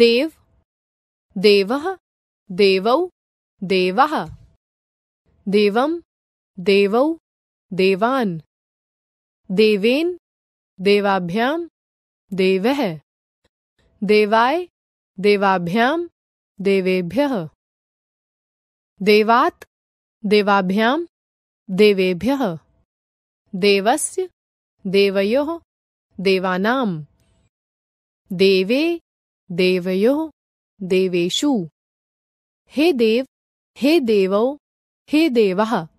देव देव देव देव देव देव देवान् देवेन देवाभ्याम देव देवाय देवाभ्याम देवेभ्य देवात् देवाभ्याम देवेभ्य देवस्य देवयो देवानाम देवे देवयो देवेशु हे देव हे देवो हे देवः